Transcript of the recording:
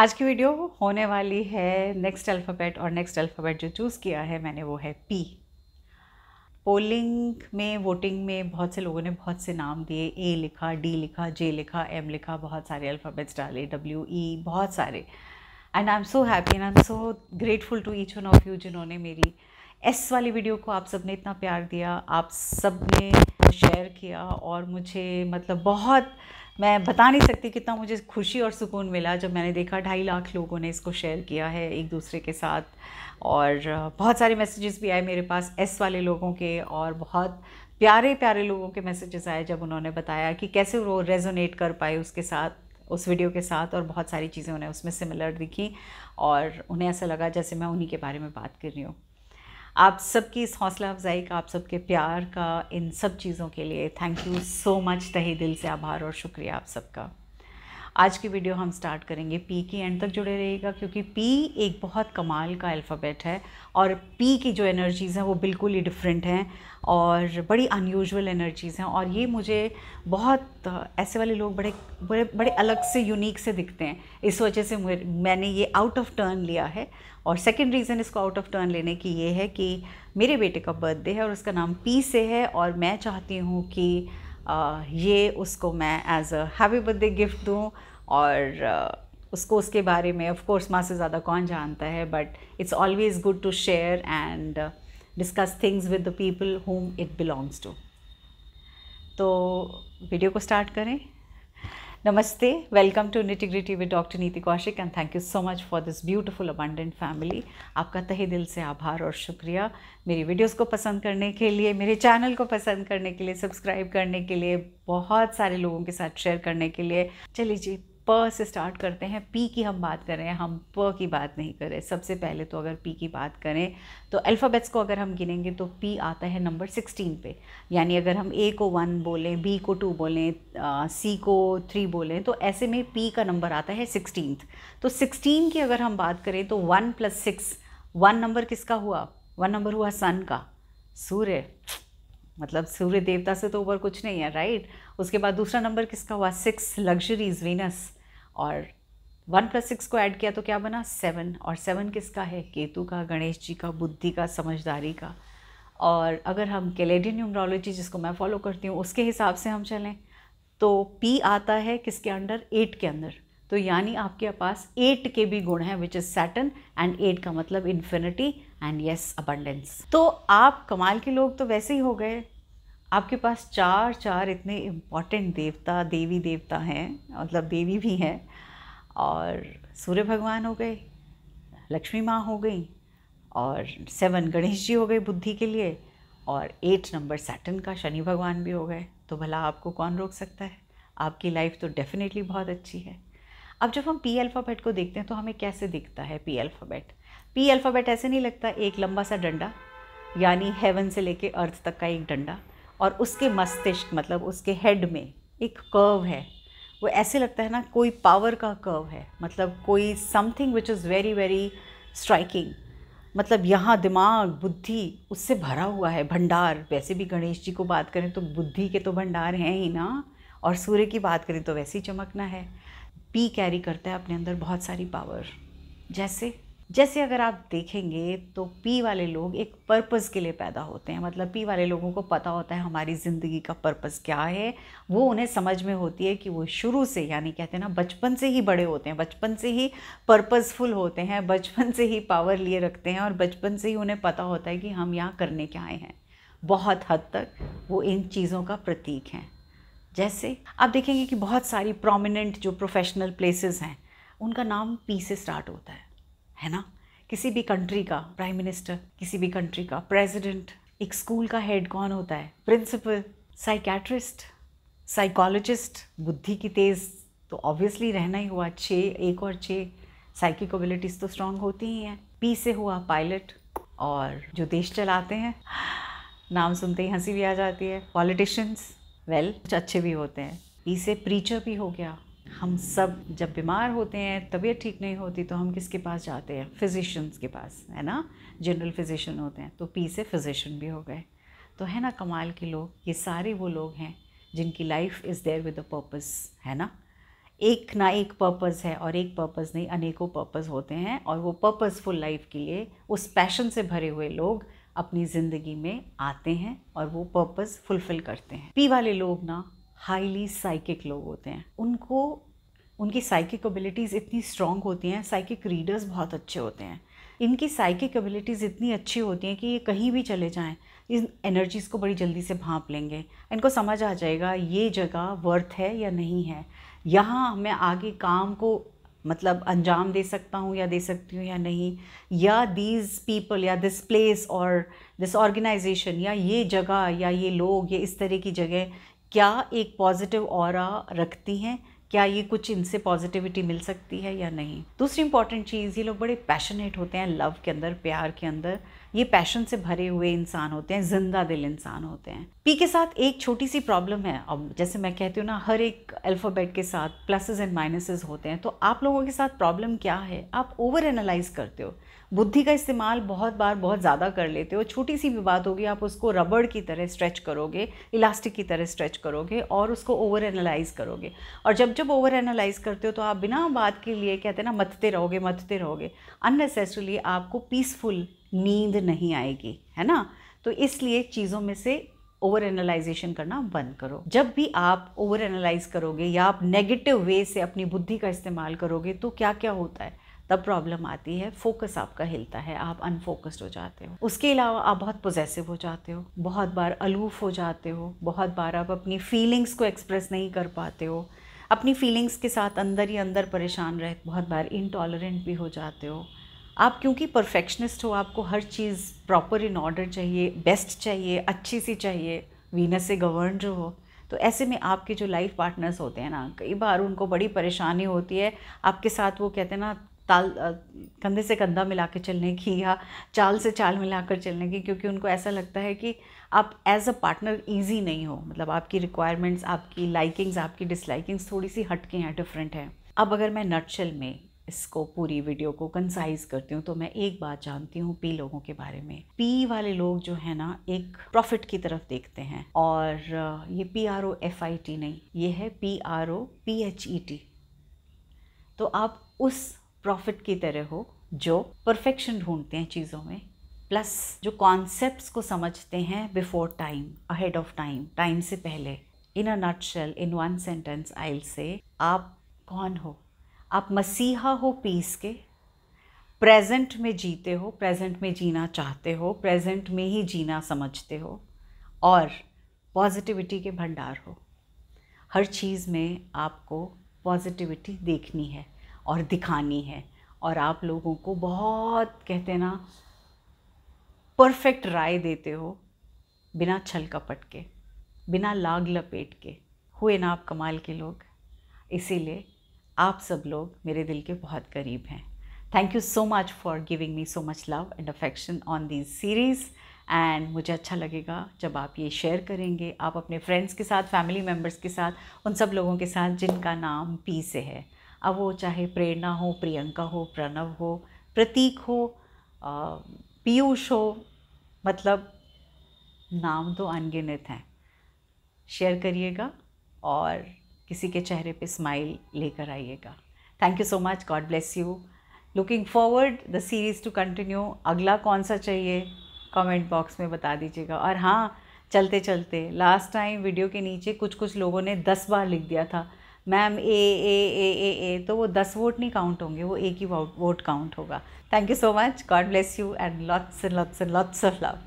आज की वीडियो होने वाली है नेक्स्ट अल्फ़ाबेट और नेक्स्ट अल्फ़ाबेट जो चूज़ किया है मैंने वो है पी पोलिंग में वोटिंग में बहुत से लोगों ने बहुत से नाम दिए ए लिखा डी लिखा जे लिखा एम लिखा बहुत सारे अल्फ़ाबेट्स डाले डब्ल्यू ई e, बहुत सारे and I am so happy and I am so grateful to each one of you जिन्होंने मेरी एस वाली वीडियो को आप सब ने इतना प्यार दिया आप सब ने शेयर किया और मुझे मतलब बहुत मैं बता नहीं सकती कितना मुझे खुशी और सुकून मिला जब मैंने देखा ढाई लाख लोगों ने इसको शेयर किया है एक दूसरे के साथ और बहुत सारे मैसेजेस भी आए मेरे पास एस वाले लोगों के और बहुत प्यारे प्यारे लोगों के मैसेजेस आए जब उन्होंने बताया कि कैसे वो रेजोनेट कर पाए उसके साथ उस वीडियो के साथ और बहुत सारी चीज़ें उन्हें उसमें सिमिलर दिखी और उन्हें ऐसा लगा जैसे मैं उन्हीं के बारे में बात कर रही हूँ आप सबकी इस हौसला अफजाई का आप सबके प्यार का इन सब चीज़ों के लिए थैंक यू सो मच तहे दिल से आभार और शुक्रिया आप सबका आज की वीडियो हम स्टार्ट करेंगे पी की एंड तक जुड़े रहिएगा क्योंकि पी एक बहुत कमाल का अल्फ़ाबेट है और पी की जो एनर्जीज़ हैं वो बिल्कुल ही डिफरेंट हैं और बड़ी अनयूजल एनर्जीज़ हैं और ये मुझे बहुत ऐसे वाले लोग बड़े बड़े बड़े अलग से यूनिक से दिखते हैं इस वजह से मैंने ये आउट ऑफ टर्न लिया है और सेकेंड रीज़न इसको आउट ऑफ टर्न लेने की ये है कि मेरे बेटे का बर्थडे है और उसका नाम पी से है और मैं चाहती हूँ कि ये उसको मैं as a happy birthday gift दूँ और उसको उसके बारे में ऑफ कोर्स माँ से ज़्यादा कौन जानता है but it's always good to share and discuss things with the people whom it belongs to तो वीडियो को स्टार्ट करें नमस्ते welcome to nitty gritty with doctor Niti Kaushik and thank you so much for this beautiful abundant family आपका तहे दिल से आभार और शुक्रिया मेरी वीडियोस को पसंद करने के लिए मेरे चैनल को पसंद करने के लिए सब्सक्राइब करने के लिए बहुत सारे लोगों के साथ शेयर करने के लिए चलिए जी प से स्टार्ट करते हैं पी की हम बात कर रहे हैं हम प की बात नहीं कर रहे सबसे पहले तो अगर पी की बात करें तो अल्फ़ाबेट्स को अगर हम गिनेंगे तो पी आता है नंबर सिक्सटीन पे यानी अगर हम ए को वन बोलें बी को टू बोलें सी को थ्री बोलें तो ऐसे में पी का नंबर आता है सिक्सटीन तो सिक्सटीन की अगर हम बात करें तो one plus six one number किसका हुआ वन नंबर हुआ सन का सूर्य मतलब सूर्य देवता से तो ऊपर कुछ नहीं है राइट उसके बाद दूसरा नंबर किसका हुआ सिक्स लग्जरीज वीनस और वन प्लस सिक्स को ऐड किया तो क्या बना सेवन और सेवन किसका है केतु का गणेश जी का बुद्धि का समझदारी का और अगर हम कैलेडियन न्यूमरोलॉजी जिसको मैं फॉलो करती हूँ उसके हिसाब से हम चलें तो पी आता है किसके अंडर एट के अंदर तो यानी आपके पास एट के भी गुण हैं which is Satan and eight का मतलब इन्फिनिटी एंड यस अबंडेंस तो आप कमाल के लोग तो वैसे ही हो गए आपके पास चार चार इतने इम्पॉर्टेंट देवता देवी देवता हैं मतलब देवी भी हैं और सूर्य भगवान हो गए लक्ष्मी माँ हो गई और सेवन गणेश जी हो गए बुद्धि के लिए और एट नंबर सैटन का शनि भगवान भी हो गए तो भला आपको कौन रोक सकता है आपकी लाइफ तो डेफिनेटली बहुत अच्छी है अब जब हम पी अल्फ़ाबेट को देखते हैं तो हमें कैसे दिखता है पी अल्फ़ाबेट पी अल्फ़ाबेट ऐसे नहीं लगता एक लंबा सा डंडा यानी हेवन से लेके अर्थ तक का एक डंडा और उसके मस्तिष्क मतलब उसके हेड में एक कर्व है वो ऐसे लगता है ना कोई पावर का कर्व है मतलब कोई something which is very very striking मतलब यहाँ दिमाग बुद्धि उससे भरा हुआ है भंडार वैसे भी गणेश जी को बात करें तो बुद्धि के तो भंडार हैं ही ना और सूर्य की बात करें तो वैसे ही चमकना है पी कैरी करता है अपने अंदर बहुत सारी पावर जैसे जैसे अगर आप देखेंगे तो पी वाले लोग एक पर्पस के लिए पैदा होते हैं मतलब पी वाले लोगों को पता होता है हमारी ज़िंदगी का पर्पस क्या है वो उन्हें समझ में होती है कि वो शुरू से यानी कहते हैं ना बचपन से ही बड़े होते हैं बचपन से ही पर्पसफुल होते हैं बचपन से ही पावर लिए रखते हैं और बचपन से ही उन्हें पता होता है कि हम यहाँ करने क्या आए हैं बहुत हद तक वो इन चीज़ों का प्रतीक हैं जैसे आप देखेंगे कि बहुत सारी प्रोमिनेंट जो प्रोफेशनल प्लेसेस हैं उनका नाम पी से स्टार्ट होता है है ना किसी भी कंट्री का प्राइम मिनिस्टर किसी भी कंट्री का प्रेसिडेंट एक स्कूल का हेड कौन होता है प्रिंसिपल साइकेट्रिस्ट साइकोलॉजिस्ट बुद्धि की तेज़ तो ऑब्वियसली रहना ही हुआ छः एक और छः साइकिक एबिलिटीज़ तो स्ट्रांग होती ही हैं पी से हुआ पायलट और जो देश चलाते हैं नाम सुनते ही हंसी भी आ जाती है पॉलिटिशियंस वेल well, कुछ अच्छे भी होते हैं पी से प्रीचर भी हो गया हम सब जब बीमार होते हैं तबीयत ठीक नहीं होती तो हम किसके पास जाते हैं फिजिशंस के पास है ना जनरल फिजिशियन होते हैं तो पी से फिजिशियन भी हो गए तो है ना कमाल के लोग ये सारे वो लोग हैं जिनकी life is there with a purpose है ना एक ना एक पर्पस है और एक पर्पस नहीं अनेकों पर्पस होते हैं और वो पर्पसफुल लाइफ के लिए उस पैशन से भरे हुए लोग अपनी ज़िंदगी में आते हैं और वो पर्पस फुलफ़िल करते हैं पी वाले लोग ना हाईली साइकिक लोग होते हैं उनको उनकी साइकिक एबिलिटीज़ इतनी स्ट्रॉन्ग होती हैं साइकिक रीडर्स बहुत अच्छे होते हैं इनकी साइकिक एबिलिटीज़ इतनी अच्छी होती हैं कि ये कहीं भी चले जाएं इन एनर्जीज़ को बड़ी जल्दी से भाँप लेंगे इनको समझ आ जाएगा ये जगह वर्थ है या नहीं है यहाँ मैं आगे काम को मतलब अंजाम दे सकता हूँ या दे सकती हूँ या नहीं या दीज पीपल या दिस प्लेस और दिस ऑर्गेनाइजेशन या ये जगह या ये लोग ये इस तरह की जगह क्या एक पॉजिटिव और रखती हैं क्या ये कुछ इनसे पॉजिटिविटी मिल सकती है या नहीं दूसरी इंपॉर्टेंट चीज़ ये लोग बड़े पैशनेट होते हैं लव के अंदर प्यार के अंदर ये पैशन से भरे हुए इंसान होते हैं जिंदा दिल इंसान होते हैं पी के साथ एक छोटी सी प्रॉब्लम है अब जैसे मैं कहती हूँ ना हर एक अल्फ़ाबेट के साथ प्लसेस एंड माइनसेस होते हैं तो आप लोगों के साथ प्रॉब्लम क्या है आप ओवर एनालाइज करते हो बुद्धि का इस्तेमाल बहुत बार बहुत ज़्यादा कर लेते हो छोटी सी भी बात होगी आप उसको रबड़ की तरह स्ट्रेच करोगे इलास्टिक की तरह स्ट्रेच करोगे और उसको ओवर एनालाइज करोगे और जब जब ओवर एनालाइज करते हो तो आप बिना बात के लिए कहते हैं ना मतते रहोगे मतते रहोगे अननेसेसरली आपको पीसफुल नींद नहीं आएगी है ना तो इसलिए चीज़ों में से ओवर एनालाइजेशन करना बंद करो जब भी आप ओवर एनालाइज करोगे या आप नेगेटिव वे से अपनी बुद्धि का इस्तेमाल करोगे तो क्या क्या होता है तब प्रॉब्लम आती है फोकस आपका हिलता है आप अनफोकस्ड हो जाते हो उसके अलावा आप बहुत पोजेसिव हो जाते हो बहुत बार अलूफ हो जाते हो बहुत बार आप अपनी फीलिंग्स को एक्सप्रेस नहीं कर पाते हो अपनी फीलिंग्स के साथ अंदर ही अंदर परेशान रह बहुत बार इनटॉलरेंट भी हो जाते हो आप क्योंकि परफेक्शनिस्ट हो आपको हर चीज़ प्रॉपर इन ऑर्डर चाहिए बेस्ट चाहिए अच्छी सी चाहिए वीनस से गवर्न जो हो तो ऐसे में आपके जो लाइफ पार्टनर्स होते हैं ना कई बार उनको बड़ी परेशानी होती है आपके साथ वो कहते हैं ना ताल कंधे से कंधा मिला के चलने की या चाल से चाल मिलाकर चलने की क्योंकि उनको ऐसा लगता है कि आप एज अ पार्टनर ईजी नहीं हो मतलब आपकी रिक्वायरमेंट्स आपकी लाइकिंग्स आपकी डिसलाइकिंग्स थोड़ी सी हटके हैं डिफरेंट हैं अब अगर मैं नटशल में इसको पूरी वीडियो को कंसाइज करती हूँ तो मैं एक बात जानती हूँ पी लोगों के बारे में पी वाले लोग जो है ना एक प्रॉफिट की तरफ देखते हैं और ये P R O F I T नहीं ये है P R O P H E T तो आप उस प्रॉफिट की तरह हो जो परफेक्शन ढूंढते हैं चीज़ों में प्लस जो कॉन्सेप्ट्स को समझते हैं before time ahead of time time से पहले in a nutshell in one sentence I say आप कौन हो आप मसीहा हो पीस के प्रेजेंट में जीते हो प्रेजेंट में जीना चाहते हो प्रेजेंट में ही जीना समझते हो और पॉजिटिविटी के भंडार हो हर चीज़ में आपको पॉजिटिविटी देखनी है और दिखानी है और आप लोगों को बहुत कहते ना परफेक्ट राय देते हो बिना छल कपट के बिना लाग लपेट के हुए ना आप कमाल के लोग इसीलिए आप सब लोग मेरे दिल के बहुत करीब हैं thank you so much for giving me so much love and affection on this series and मुझे अच्छा लगेगा जब आप ये शेयर करेंगे आप अपने फ्रेंड्स के साथ फैमिली मेम्बर्स के साथ उन सब लोगों के साथ जिनका नाम पी से है अब वो चाहे प्रेरणा हो प्रियंका हो प्रणव हो प्रतीक हो पीयूष हो मतलब नाम तो अनगिनत हैं शेयर करिएगा और किसी के चेहरे पे स्माइल लेकर आइएगा thank you so much God bless you looking forward the series to continue अगला कौन सा चाहिए कमेंट बॉक्स में बता दीजिएगा और हाँ चलते चलते लास्ट टाइम वीडियो के नीचे कुछ कुछ लोगों ने दस बार लिख दिया था मैम ए ए ए ए ए तो वो दस वोट नहीं काउंट होंगे वो एक ही वोट काउंट होगा thank you so much God bless you and lots and lots and lots of love